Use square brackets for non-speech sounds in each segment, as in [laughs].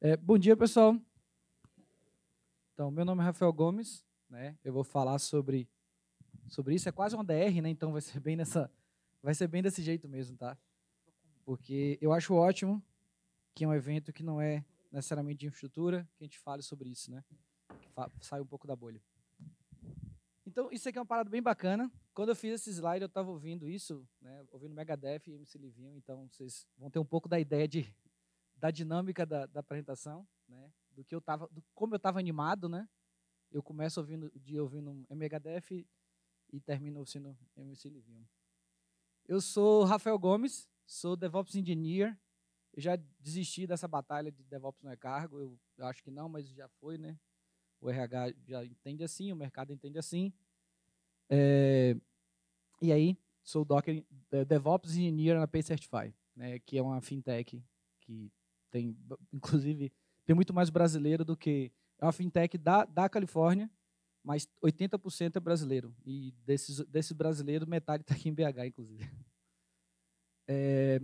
É, bom dia, pessoal. Então, meu nome é Rafael Gomes, né? Eu vou falar sobre sobre isso. É quase uma DR, né? Então vai ser bem nessa, vai ser bem desse jeito mesmo, tá? Porque eu acho ótimo que é um evento que não é necessariamente de infraestrutura, que a gente fale sobre isso, né? Sai um pouco da bolha. Então, isso aqui é uma parada bem bacana. Quando eu fiz esse slide, eu estava ouvindo isso, né, ouvindo Megadeth e MC Livinho, então vocês vão ter um pouco da ideia de, da dinâmica da, da apresentação, né? Do que eu tava, do, como eu estava animado, né? Eu começo ouvindo de ouvindo um MHDF e termino ouvindo MC Livinho. Eu sou Rafael Gomes, sou DevOps Engineer. Eu já desisti dessa batalha de DevOps não é cargo, eu, eu acho que não, mas já foi, né? O RH já entende assim, o mercado entende assim. É, e aí, sou Docker, eh, DevOps Engineer na Pay Certify, né, que é uma fintech que tem, [laughs] inclusive, tem muito mais brasileiro do que. É uma fintech da, da Califórnia, mas 80% é brasileiro. E desses, desses brasileiros, metade está aqui em BH, inclusive. [laughs] É,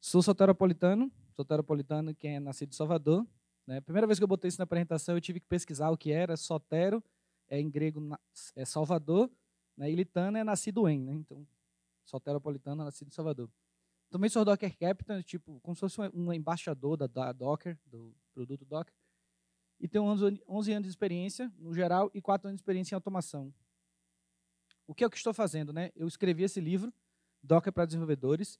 sou soteropolitano, soteropolitano quem é nascido em Salvador. Né? Primeira vez que eu botei isso na apresentação, eu tive que pesquisar o que era sotero, é em grego é Salvador, né? e litano é nascido em, né? então soteropolitano é nascido em Salvador. Também sou Docker Captain, tipo, como se fosse um embaixador da, da Docker, do produto Docker. E tenho 11 anos de experiência, no geral, e 4 anos de experiência em automação. O que é o que estou fazendo? Né? Eu escrevi esse livro, Docker para desenvolvedores.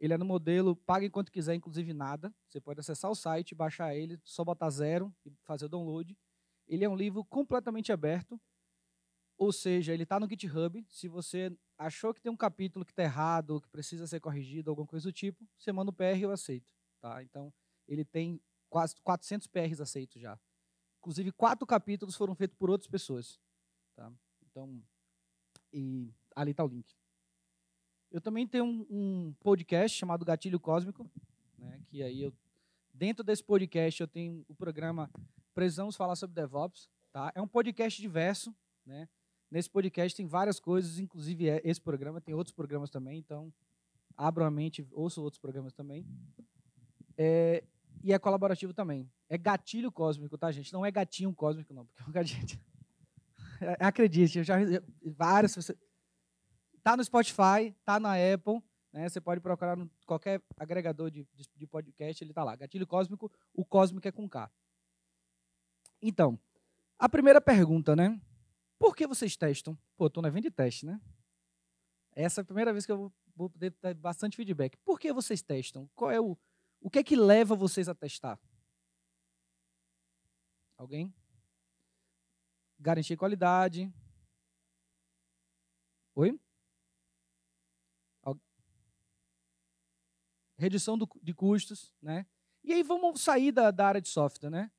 Ele é no modelo paga enquanto quiser, inclusive nada. Você pode acessar o site, baixar ele, só botar zero e fazer o download. Ele é um livro completamente aberto, ou seja, ele está no GitHub. Se você achou que tem um capítulo que está errado, que precisa ser corrigido, alguma coisa do tipo, você manda o PR e eu aceito. Tá? Então, ele tem quase 400 PRs aceitos já. Inclusive, quatro capítulos foram feitos por outras pessoas. Tá? Então, e ali está o link. Eu também tenho um, um podcast chamado Gatilho Cósmico, né, que aí eu, dentro desse podcast eu tenho o programa Precisamos Falar sobre DevOps. Tá? É um podcast diverso, né? Nesse podcast tem várias coisas, inclusive é, esse programa, tem outros programas também, então abram a mente, ouçam outros programas também. É, e é colaborativo também. É gatilho cósmico, tá, gente? Não é gatinho cósmico, não, porque é um gatilho. [laughs] É, acredite, eu já. Vários. Tá no Spotify, tá na Apple, né? Você pode procurar no qualquer agregador de, de podcast, ele tá lá. Gatilho cósmico, o cósmico é com K. Então, a primeira pergunta, né? Por que vocês testam? Pô, estou no evento de teste, né? Essa é a primeira vez que eu vou poder ter bastante feedback. Por que vocês testam? Qual é o, o que é que leva vocês a testar? Alguém? Garantir qualidade. Oi? Redução do, de custos, né? E aí vamos sair da, da área de software, né?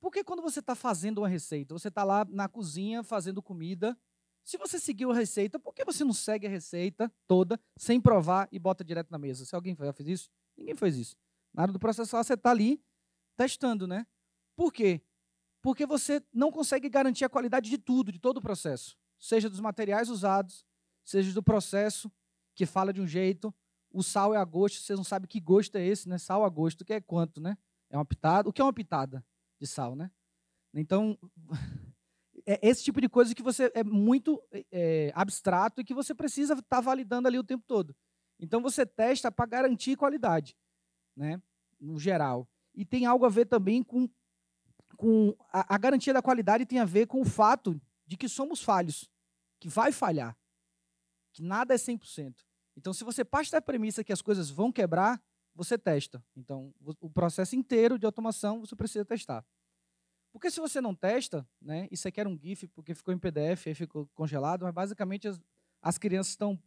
Porque quando você está fazendo uma receita, você está lá na cozinha fazendo comida, se você seguiu a receita, por que você não segue a receita toda, sem provar e bota direto na mesa? Se alguém já fez isso, ninguém fez isso. Na hora do processo, você está ali testando, né? Por quê? Porque você não consegue garantir a qualidade de tudo, de todo o processo. Seja dos materiais usados, seja do processo, que fala de um jeito, o sal é a gosto, você não sabe que gosto é esse, né? Sal a gosto, que é quanto, né? É uma pitada. O que é uma pitada? de sal, né? Então, é esse tipo de coisa que você é muito é, abstrato e que você precisa estar tá validando ali o tempo todo. Então, você testa para garantir qualidade, né? No geral. E tem algo a ver também com, com a, a garantia da qualidade tem a ver com o fato de que somos falhos, que vai falhar, que nada é 100%. Então, se você parte da premissa que as coisas vão quebrar, você testa. Então, o processo inteiro de automação você precisa testar. Porque se você não testa, né, isso aqui era um GIF, porque ficou em PDF, aí ficou congelado, mas basicamente as, as crianças estão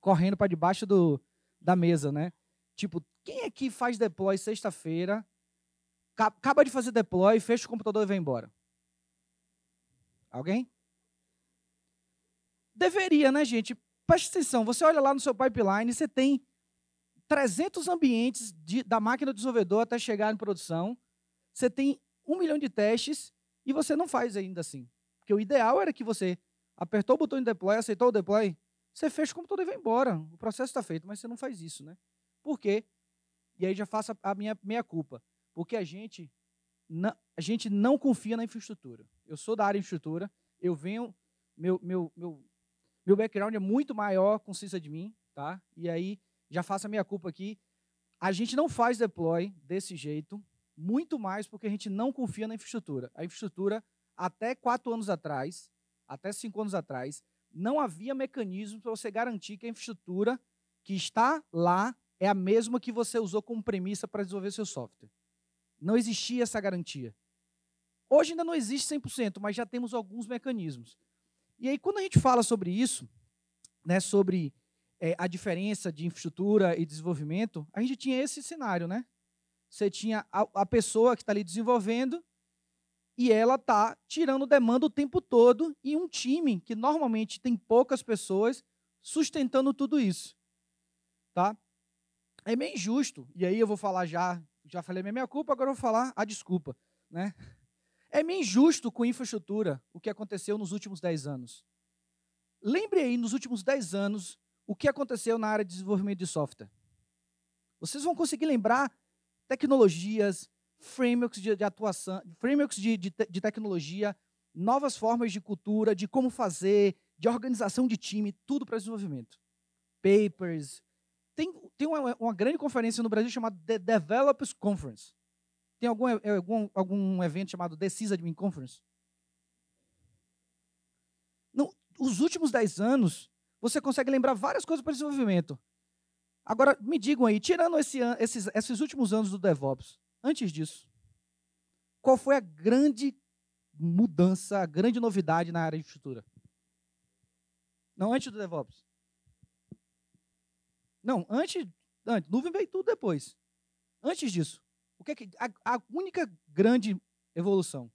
correndo para debaixo do, da mesa, né? Tipo, quem é que faz deploy sexta-feira, acaba de fazer deploy, fecha o computador e vai embora? Alguém? Deveria, né, gente? Preste atenção, você olha lá no seu pipeline, você tem 300 ambientes de, da máquina do desenvolvedor até chegar em produção. Você tem um milhão de testes e você não faz ainda assim. Porque o ideal era que você apertou o botão de deploy, aceitou o deploy, você fecha o computador e vai embora. O processo está feito, mas você não faz isso, né? Por quê? E aí já faço a minha meia culpa. Porque a gente, não, a gente não confia na infraestrutura. Eu sou da área de infraestrutura, eu venho, meu, meu, meu, meu background é muito maior com de mim, tá? E aí já faço a minha culpa aqui. A gente não faz deploy desse jeito, muito mais porque a gente não confia na infraestrutura. A infraestrutura, até quatro anos atrás, até cinco anos atrás, não havia mecanismo para você garantir que a infraestrutura que está lá é a mesma que você usou como premissa para desenvolver seu software. Não existia essa garantia. Hoje ainda não existe 100%, mas já temos alguns mecanismos. E aí, quando a gente fala sobre isso, né, sobre é, a diferença de infraestrutura e desenvolvimento, a gente tinha esse cenário, né? Você tinha a, a pessoa que está ali desenvolvendo e ela está tirando demanda o tempo todo e um time que normalmente tem poucas pessoas sustentando tudo isso, tá? É meio injusto. E aí eu vou falar já, já falei minha culpa, agora eu vou falar a desculpa, né? É meio injusto com infraestrutura o que aconteceu nos últimos 10 anos. Lembre aí, nos últimos 10 anos, o que aconteceu na área de desenvolvimento de software. Vocês vão conseguir lembrar tecnologias, frameworks de, de atuação, frameworks de, de, de tecnologia, novas formas de cultura, de como fazer, de organização de time, tudo para desenvolvimento. Papers. Tem, tem uma, uma, grande conferência no Brasil chamada The Developers Conference. Tem algum, é, algum, algum evento chamado Decisa Admin Conference? Não, os últimos 10 anos, você consegue lembrar várias coisas para esse desenvolvimento. Agora, me digam aí, tirando esse, esses, esses últimos anos do DevOps, antes disso, qual foi a grande mudança, a grande novidade na área de infraestrutura? Não, antes do DevOps. Não, antes, antes nuvem veio tudo depois. Antes disso, o que é que a, a única grande evolução?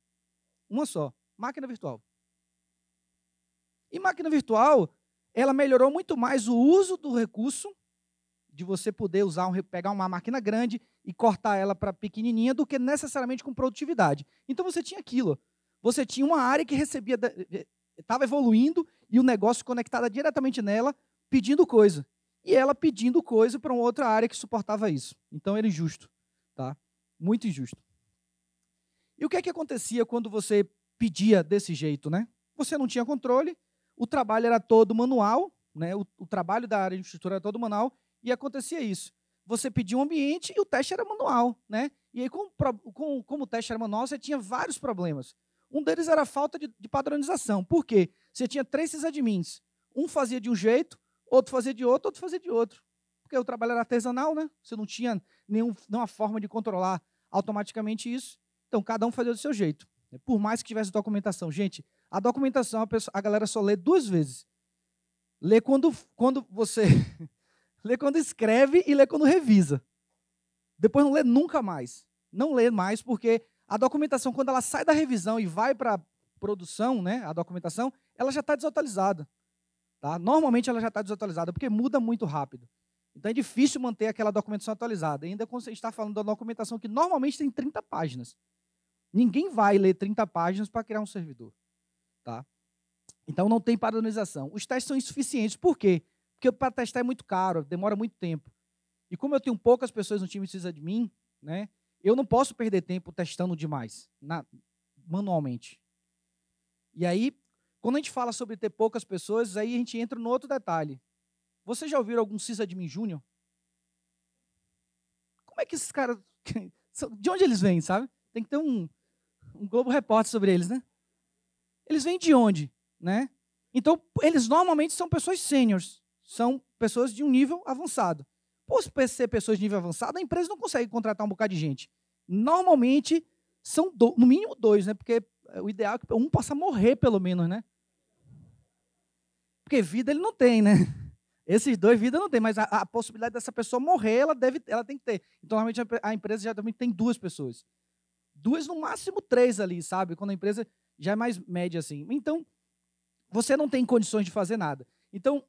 Uma só, máquina virtual. E máquina virtual ela melhorou muito mais o uso do recurso, de você poder usar um, pegar uma máquina grande e cortar ela para pequenininha, do que necessariamente com produtividade. Então você tinha aquilo. Você tinha uma área que recebia, estava eh, eh, evoluindo e o negócio conectado diretamente nela, pedindo coisa. E ela pedindo coisa para uma outra área que suportava isso. Então era injusto. Tá? Muito injusto. E o que é que acontecia quando você pedia desse jeito, né? Você não tinha controle, o trabalho era todo manual, né? o, o trabalho da área de infraestrutura era todo manual, e acontecia isso. Você pedia um ambiente e o teste era manual. Né? E aí, como, como, como o teste era manual, você tinha vários problemas. Um deles era a falta de, de padronização. Por quê? Você tinha três sysadmins. Um fazia de um jeito, outro fazia de outro, outro fazia de outro. Porque o trabalho era artesanal, né? Você não tinha nenhum, nenhuma forma de controlar automaticamente isso. Então, cada um fazia do seu jeito. Por mais que tivesse documentação. Gente, a documentação, a, pessoa, a galera só lê duas vezes. Lê quando, quando você. [laughs] lê quando escreve e lê quando revisa. Depois não lê nunca mais. Não lê mais, porque a documentação, quando ela sai da revisão e vai para produção, né, a documentação, ela já está desatualizada. Tá? Normalmente ela já está desatualizada, porque muda muito rápido. Então é difícil manter aquela documentação atualizada. Ainda quando você está falando da documentação que normalmente tem 30 páginas. Ninguém vai ler 30 páginas para criar um servidor. Tá? Então não tem padronização. Os testes são insuficientes. Por quê? Porque para testar é muito caro, demora muito tempo. E como eu tenho poucas pessoas no time que precisa de mim, né, eu não posso perder tempo testando demais, na, manualmente. E aí, quando a gente fala sobre ter poucas pessoas, aí a gente entra no outro detalhe. Vocês já ouviram algum sysadmin júnior? Como é que esses caras... [laughs] De onde eles vêm, sabe? Tem que ter um, um Globo Repórter sobre eles, né? Eles vêm de onde, né? Então, eles normalmente são pessoas sêniores, são pessoas de um nível avançado. Por ser pessoas de nível avançado, a empresa não consegue contratar um bocado de gente. Normalmente, são do, no mínimo dois, né? Porque o ideal é que um possa morrer, pelo menos, né? Porque vida ele não tem, né? [laughs] Esses dois vida não tem, mas a, a possibilidade dessa pessoa morrer, ela, deve, ela tem que ter. Então, normalmente, a, a empresa já também tem duas pessoas. Duas, no máximo três ali, sabe? Quando a empresa já é mais média assim. Então, você não tem condições de fazer nada. Então,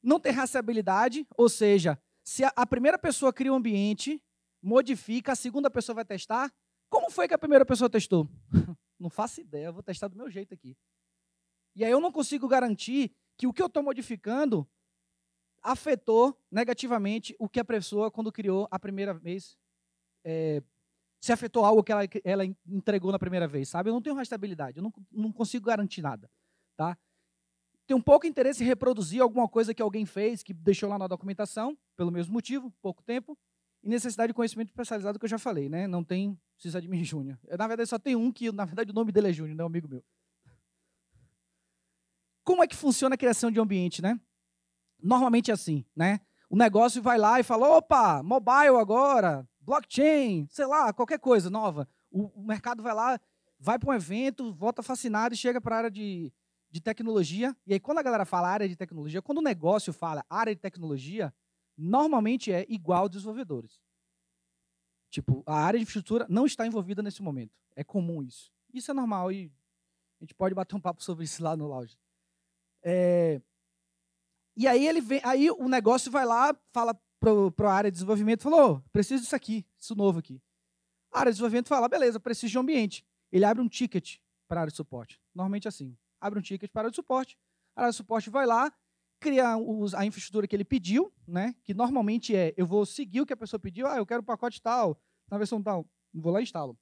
não ter raciabilidade, ou seja, se a, primeira pessoa cria um ambiente, modifica, a segunda pessoa vai testar. Como foi que a primeira pessoa testou? [laughs] não faço ideia, vou testar do meu jeito aqui. E aí eu não consigo garantir que o que eu estou modificando afetou negativamente o que a pessoa, quando criou a primeira vez, é, se afetou algo que ela, ela entregou na primeira vez, sabe? Eu não tenho rastabilidade, eu não, não consigo garantir nada, tá? Tenho um pouco interesse em reproduzir alguma coisa que alguém fez, que deixou lá na documentação, pelo mesmo motivo, pouco tempo, e necessidade de conhecimento especializado que eu já falei, né? Não tem sysadmin [laughs] júnior. Na verdade, só tem um que, na verdade, o nome dele é Júnior, não é um amigo meu. Como é que funciona a criação de ambiente, né? Normalmente é assim, né? O negócio vai lá e fala, opa, mobile agora, blockchain, sei lá, qualquer coisa nova. O, o mercado vai lá, vai para um evento, volta fascinado e chega para a área de, de tecnologia. E aí, quando a galera fala área de tecnologia, quando o negócio fala área de tecnologia, normalmente é igual desenvolvedores. Tipo, a área de infraestrutura não está envolvida nesse momento. É comum isso. Isso é normal e a gente pode bater um papo sobre isso lá no lounge. É... E aí ele vem, aí o negócio vai lá, fala, para a área de desenvolvimento falou: oh, preciso disso aqui, isso novo aqui. A área de desenvolvimento fala: beleza, preciso de um ambiente. Ele abre um ticket para a área de suporte. Normalmente assim: abre um ticket para a área de suporte. A área de suporte vai lá, cria a infraestrutura que ele pediu, né? que normalmente é: eu vou seguir o que a pessoa pediu, ah, eu quero o um pacote tal, na versão tal. Vou lá e instalo.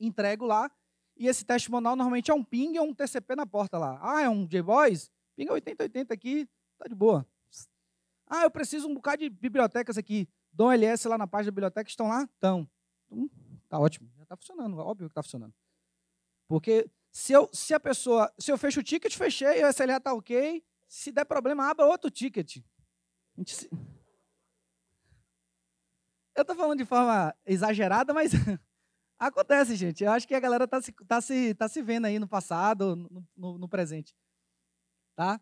Entrego lá. E esse teste manual normalmente é um ping ou um TCP na porta lá. Ah, é um J-Boys? Ping 8080 é aqui, tá de boa. Ah, eu preciso um bocado de bibliotecas aqui. Dom LS lá na página da biblioteca, estão lá? Estão. Então, hum, tá ótimo, já está funcionando, é óbvio que está funcionando. Porque se, eu, se a pessoa, se eu fecho o ticket, fechei, o SLA está ok. Se der problema, abra outro ticket. Se... [laughs] Eu estou falando de forma exagerada, mas [laughs] acontece, gente. Eu acho que a galera está se, tá se, tá se vendo aí no passado, no, no, no presente. Tá?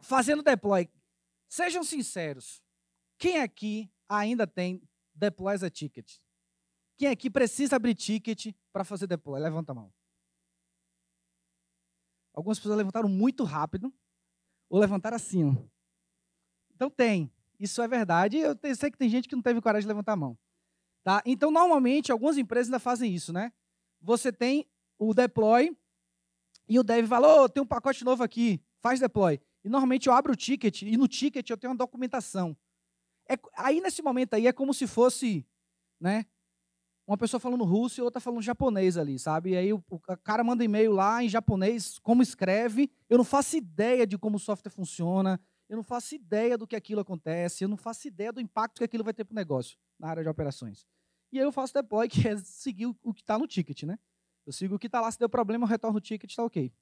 Fazendo deploy. Sejam sinceros. Quem aqui ainda tem deploys a ticket? Quem aqui precisa abrir ticket para fazer deploy? Levanta a mão. Algumas pessoas levantaram muito rápido ou levantaram assim. Ó. Então tem. Isso é verdade. Eu sei que tem gente que não teve coragem de levantar a mão. Tá? Então, normalmente, algumas empresas ainda fazem isso, né? Você tem o deploy e o dev fala, oh, tem um pacote novo aqui, faz deploy. E normalmente eu abro o ticket e no ticket eu tenho uma documentação. É, aí nesse momento aí é como se fosse, né? Uma pessoa falando russo e outra falando japonês ali, sabe? E aí o, o cara manda e-mail lá em japonês, como escreve. Eu não faço ideia de como o software funciona. Eu não faço ideia do que aquilo acontece. Eu não faço ideia do impacto que aquilo vai ter para o negócio na área de operações. E aí eu faço deploy, que é seguir o que está no ticket, né? Eu sigo o que está lá, se deu problema, eu retorno o ticket, está ok.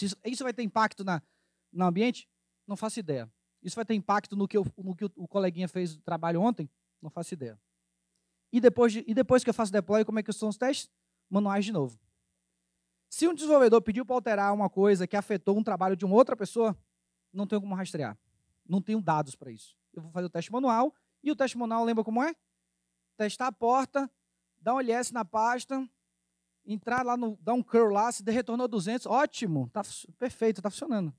Isso, isso vai ter impacto na, no ambiente? Não faço ideia. Isso vai ter impacto no que, eu, no que o coleguinha fez do trabalho ontem? Não faço ideia. E depois, de, e depois que eu faço deploy, como é que são os testes? Manuais de novo. Se um desenvolvedor pediu para alterar uma coisa que afetou um trabalho de uma outra pessoa, não tenho como rastrear. Não tenho dados para isso. Eu vou fazer o teste manual. E o teste manual, lembra como é? Testar a porta, dar um LS na pasta, entrar lá, no, dar um curl lá, se retornou 200, ótimo, tá perfeito, tá funcionando.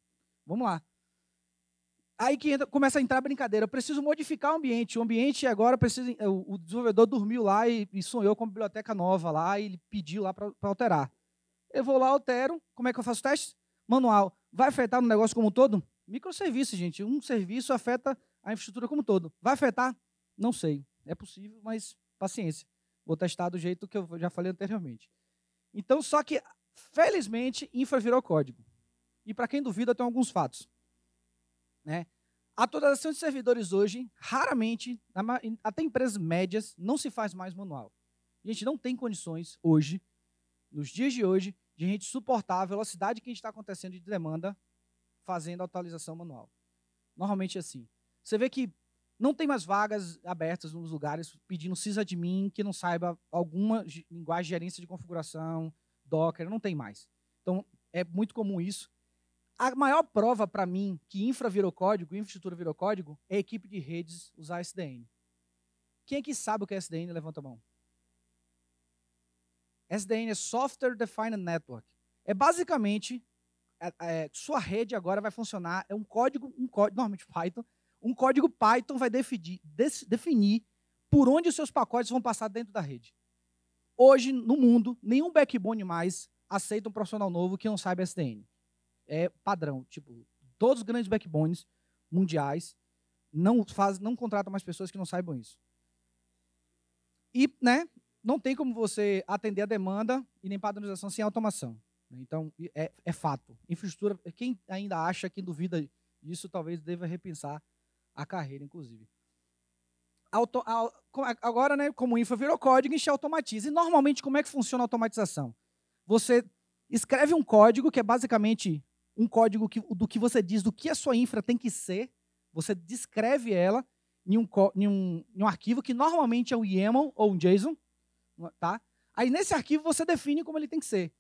Vamos lá. Aí que entra, começa a entrar a brincadeira. Eu preciso modificar o ambiente. O ambiente agora precisa. Eh, o, desenvolvedor dormiu lá e, e, sonhou com a biblioteca nova lá e ele pediu lá para alterar. Eu vou lá, altero. Como é que eu faço o teste? Manual. Vai afetar no negócio como um todo? Microserviço, gente. Um serviço afeta a infraestrutura como um todo. Vai afetar? Não sei. É possível, mas paciência. Vou testar do jeito que eu já falei anteriormente. Então, só que, felizmente, infra virou código. E para quem duvida, tem alguns fatos. Né? A atualização de servidores hoje, raramente, até empresas médias, não se faz mais manual. A gente não tem condições hoje, nos dias de hoje, de a gente suportar a velocidade que a gente está acontecendo de demanda fazendo a atualização manual. Normalmente é assim. Você vê que não tem mais vagas abertas nos lugares pedindo sysadmin que não saiba alguma linguagem de gerência de configuração, Docker, não tem mais. Então, é muito comum isso. A maior prova para mim que infra virou código, infraestrutura virou código, é a equipe de redes usar SDN. Quem é que sabe o que é SDN? Levanta a mão. SDN é Software Defined Network. É basicamente, é, é, sua rede agora vai funcionar, é um código, um código normalmente Python, um código Python vai definir, des, definir por onde os seus pacotes vão passar dentro da rede. Hoje, no mundo, nenhum backbone mais aceita um profissional novo que não saiba SDN é padrão. Tipo, todos os grandes backbones mundiais não faz, não contratam mais pessoas que não saibam isso. E, né, não tem como você atender a demanda e nem padronização sem automação. Né? Então, é, é fato. Infraestrutura, quem ainda acha, quem duvida disso, talvez deva repensar a carreira, inclusive. Auto, agora, né, como infra virou código, a gente automatiza. E, normalmente, como é que funciona a automatização? Você escreve um código que é basicamente um código que, do que você diz, do que a sua infra tem que ser, você descreve ela em um, em um, em um arquivo que normalmente é um YAML ou um JSON, tá? Aí nesse arquivo você define como ele tem que ser.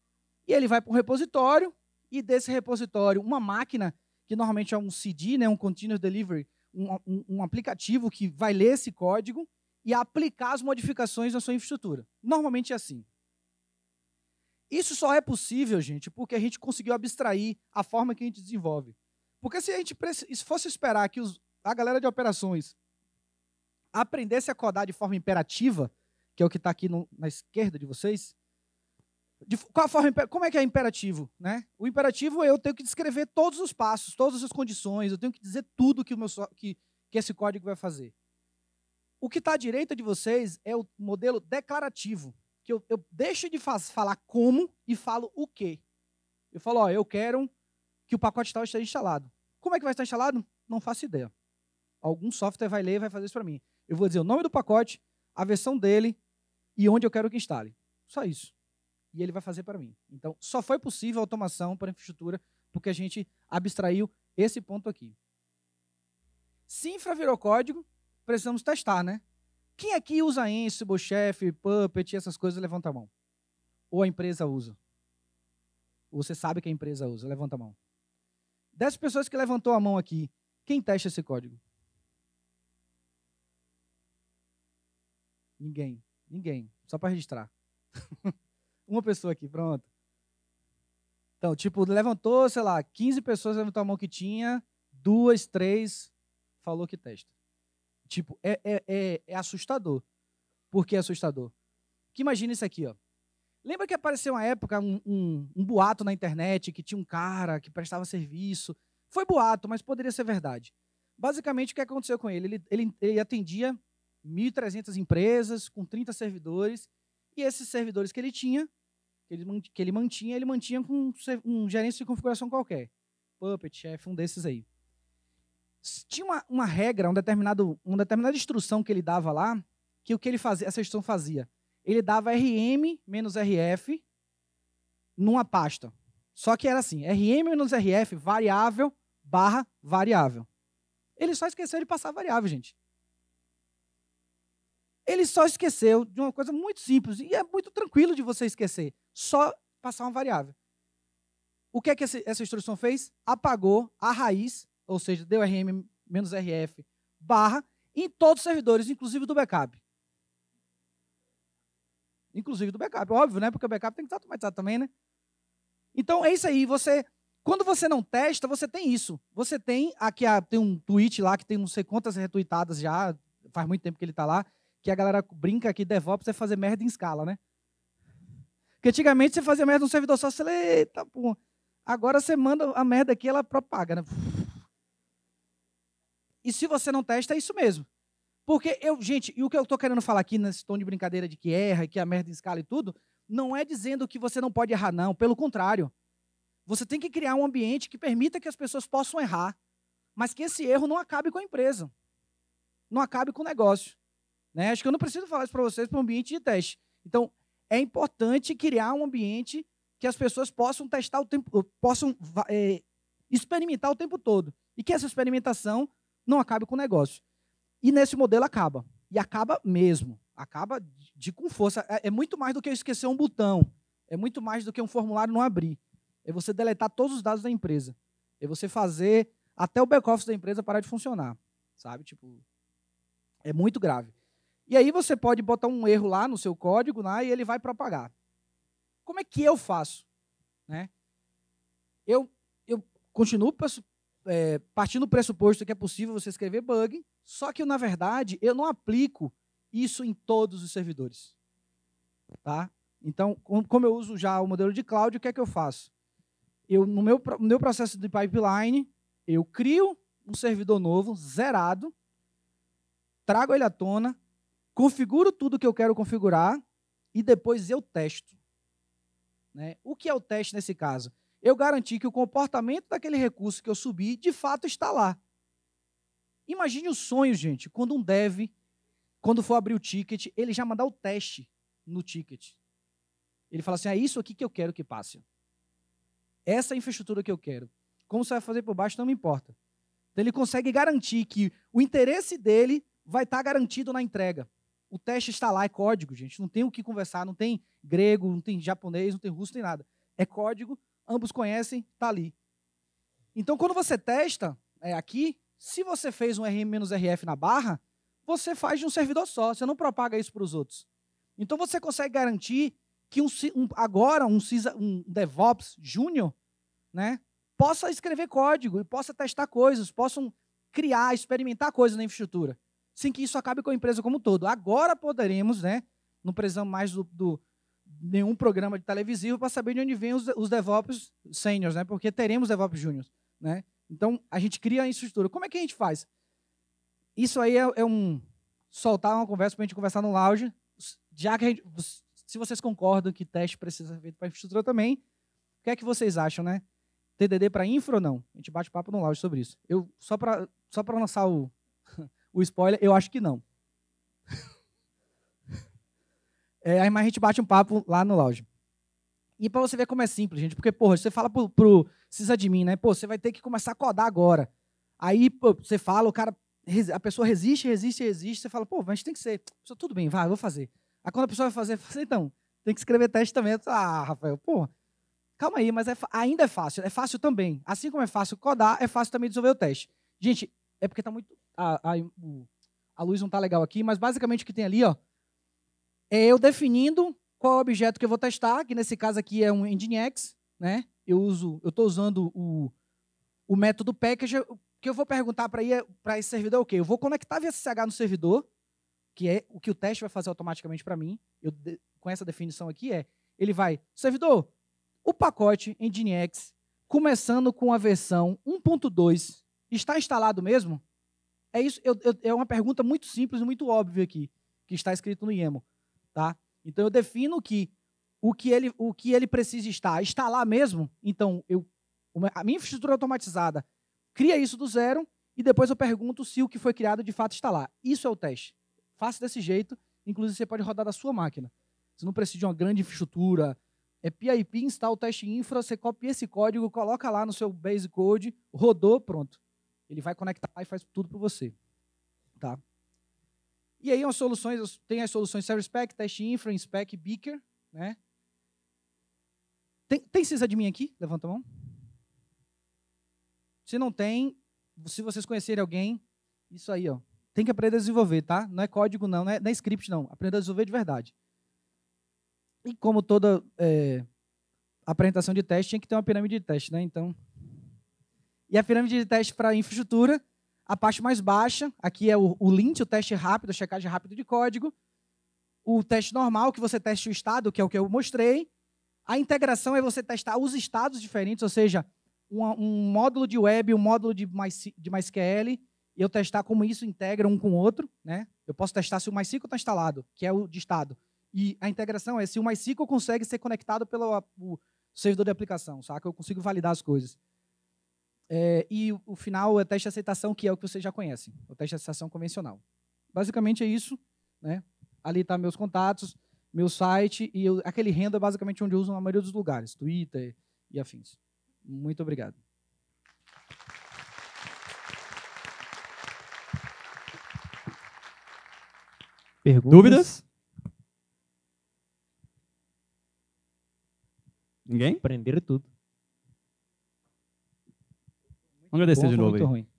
E ele vai para um repositório, e desse repositório, uma máquina, que normalmente é um CD, né, um Continuous Delivery, um, um, um aplicativo que vai ler esse código e aplicar as modificações na sua infraestrutura. Normalmente é assim. Isso só é possível, gente, porque a gente conseguiu abstrair a forma que a gente desenvolve. Porque se a gente fosse esperar que os, a galera de operações aprendesse a codar de forma imperativa, que é o que está aqui no, na esquerda de vocês, de, qual a forma, como é que é imperativo? Né? O imperativo é eu tenho que descrever todos os passos, todas as condições, eu tenho que dizer tudo que, o meu, que, que esse código vai fazer. O que está à direita de vocês é o modelo declarativo que eu, eu deixo de faz, falar como e falo o quê. Eu falo, ó, eu quero que o pacote tal esteja instalado. Como é que vai estar instalado? Não faço ideia. Algum software vai ler e vai fazer isso para mim. Eu vou dizer o nome do pacote, a versão dele e onde eu quero que instale. Só isso. E ele vai fazer para mim. Então, só foi possível a automação para a infraestrutura porque a gente abstraiu esse ponto aqui. Se infra virou código, precisamos testar, né? Quem aqui usa Ansible, Chef, Puppet, essas coisas? Levanta a mão. Ou a empresa usa. Ou você sabe que a empresa usa. Levanta a mão. Dez pessoas que levantou a mão aqui, quem testa esse código? Ninguém. Ninguém. Só para registrar. [laughs] Uma pessoa aqui, pronto. Então, tipo, levantou, sei lá, 15 pessoas levantou a mão que tinha, duas, três, falou que testa. Tipo, é, é, é, é assustador. Por que é assustador? Que imagina isso aqui, ó. Lembra que apareceu uma época, um, um, um, boato na internet que tinha um cara que prestava serviço? Foi boato, mas poderia ser verdade. Basicamente, o que aconteceu com ele? Ele, ele, ele atendia 1.300 empresas com 30 servidores, e esses servidores que ele tinha, que ele, que ele mantinha, ele mantinha com um, um gerente de configuração qualquer. Puppet, chefe, um desses aí tinha uma, uma regra, um determinado, uma determinada instrução que ele dava lá, que o que ele fazia, essa instrução fazia? Ele dava RM menos RF numa pasta. Só que era assim, RM menos RF, variável, barra, variável. Ele só esqueceu de passar a variável, gente. Ele só esqueceu de uma coisa muito simples, e é muito tranquilo de você esquecer, só passar uma variável. O que é que essa instrução fez? Apagou a raiz ou seja, DRM-RF, barra, em todos os servidores, inclusive do backup. Inclusive do backup, óbvio, né? Porque o backup tem que estar automatizado também, né? Então é isso aí, você. Quando você não testa, você tem isso. Você tem aqui tem um tweet lá que tem não sei quantas retweetadas já, faz muito tempo que ele está lá, que a galera brinca que DevOps é fazer merda em escala, né? Porque antigamente você fazia merda num servidor só, você eita, pô. Agora você manda a merda aqui, ela propaga, né? E se você não testa, é isso mesmo. Porque eu, gente, e o que eu estou querendo falar aqui nesse tom de brincadeira de que erra, que a merda escala e tudo, não é dizendo que você não pode errar, não. Pelo contrário. Você tem que criar um ambiente que permita que as pessoas possam errar, mas que esse erro não acabe com a empresa, não acabe com o negócio. Né? Acho que eu não preciso falar isso para vocês para um ambiente de teste. Então, é importante criar um ambiente que as pessoas possam testar o tempo, possam é, experimentar o tempo todo. E que essa experimentação não acabe com o negócio. E nesse modelo acaba. E acaba mesmo. Acaba de, de com força. É, é, muito mais do que eu esquecer um botão. É muito mais do que um formulário não abrir. É você deletar todos os dados da empresa. É você fazer até o back-office da empresa parar de funcionar. Sabe? Tipo, é muito grave. E aí você pode botar um erro lá no seu código né, e ele vai propagar. Como é que eu faço? Né? Eu, eu continuo é, partindo do pressuposto que é possível você escrever bug, só que, na verdade, eu não aplico isso em todos os servidores. Tá? Então, como eu uso já o modelo de cloud, o que é que eu faço? Eu, no, meu, no meu processo de pipeline, eu crio um servidor novo, zerado, trago ele à tona, configuro tudo que eu quero configurar e depois eu testo. Né? O que é o teste nesse caso? eu garanti que o comportamento daquele recurso que eu subi de fato está lá. Imagine o sonho, gente, quando um dev, quando for abrir o ticket, ele já mandar o teste no ticket. Ele fala assim: é isso aqui que eu quero que passe. Essa é a infraestrutura que eu quero. Como você vai fazer por baixo, não me importa. Então ele consegue garantir que o interesse dele vai estar garantido na entrega. O teste está lá, é código, gente. Não tem o que conversar, não tem grego, não tem japonês, não tem russo, não tem nada. É código ambos conhecem, está ali. Então, quando você testa é, aqui, se você fez um RM-RF na barra, você faz de um servidor só, você não propaga isso para os outros. Então, você consegue garantir que um, um, agora um, CISA, um DevOps júnior né, possa escrever código e possa testar coisas, possam criar, experimentar coisas na infraestrutura, sem que isso acabe com a empresa como um todo. Agora poderemos, né, não precisamos mais do, do nenhum programa de televisivo para saber de onde vêm os, os DevOps sêniores, né? Porque teremos DevOps júniores, né? Então, a gente cria a estrutura. Como é que a gente faz? Isso aí é, é um soltar uma conversa para a gente conversar no lounge, já que gente, se vocês concordam que teste precisa ser feito para infraestrutura também, o que é que vocês acham, né? TDD para infra ou não? A gente bate papo no lounge sobre isso. Eu só para só para lançar o [laughs] o spoiler, eu acho que não. [laughs] É, aí mais a gente bate um papo lá no lounge. E para você ver como é simples, gente, porque, porra, você fala pro, pro sysadmin, né? Pô, você vai ter que começar a codar agora. Aí pô, você fala, o cara, a pessoa resiste, resiste, resiste. Você fala, pô, mas tem que ser. Pessoa, tudo bem, vai, vou fazer. Aí quando a pessoa vai fazer, fala, assim, então, tem que escrever teste também. Ah, Rafael, pô, calma aí, mas é, ainda é fácil. É fácil também. Assim como é fácil codar, é fácil também desenvolver o teste. Gente, é porque tá muito. A, a, a luz não tá legal aqui, mas basicamente o que tem ali, ó, é eu definindo qual objeto que eu vou testar, que nesse caso aqui é um Nginx, né? Eu uso, eu estou usando o, o método package, o que eu vou perguntar para é, esse servidor é o quê? Eu vou conectar via SSH no servidor, que é o que o teste vai fazer automaticamente para mim. Eu, com essa definição aqui é, ele vai, servidor, o pacote Nginx, começando com a versão 1.2, está instalado mesmo? É isso, eu, eu, é uma pergunta muito simples, muito óbvia aqui, que está escrito no YAML tá? Então eu defino que o que ele, o que ele precisa estar está lá mesmo. Então eu, a minha infraestrutura automatizada cria isso do zero e depois eu pergunto se o que foi criado de fato está lá. Isso é o teste. Faça desse jeito. Inclusive você pode rodar da sua máquina. Você não precisa de uma grande infraestrutura. É PIP, instala o teste infra, você copia esse código, coloca lá no seu base code, rodou, pronto. Ele vai conectar e faz tudo para você. Tá? E aí as soluções, tem as soluções Pack, Test Infra, Inspec, Beaker, né? Tem, tem mim aqui? Levanta a mão. Se não tem, se vocês conhecerem alguém, isso aí, ó. Tem que aprender a desenvolver, tá? Não é código, não, não é, não é script, não. Aprenda a desenvolver de verdade. E como toda é, apresentação de teste, tinha que ter uma pirâmide de teste, né? Então. E a pirâmide de teste para infraestrutura a parte mais baixa, aqui é o, o lint, o teste rápido, a checagem rápida de código. O teste normal, que você teste o estado, que é o que eu mostrei. A integração é você testar os estados diferentes, ou seja, um, um módulo de web, um módulo de, de MySQL, e eu testar como isso integra um com o outro. Né? Eu posso testar se o MySQL está instalado, que é o de estado. E a integração é se o MySQL consegue ser conectado pelo o servidor de aplicação, saca? Eu consigo validar as coisas. É, e o, final é teste de aceitação, que é o que vocês já conhecem, o teste de aceitação convencional. Basicamente é isso. Né? Ali tá meus contatos, meu site e eu, aquele renda é basicamente onde eu uso na maioria dos lugares, Twitter e afins. Muito obrigado. Perguntas? Dúvidas? Ninguém? Aprender tudo. Vamos agradecer Boa, de novo. Muito aí. ruim.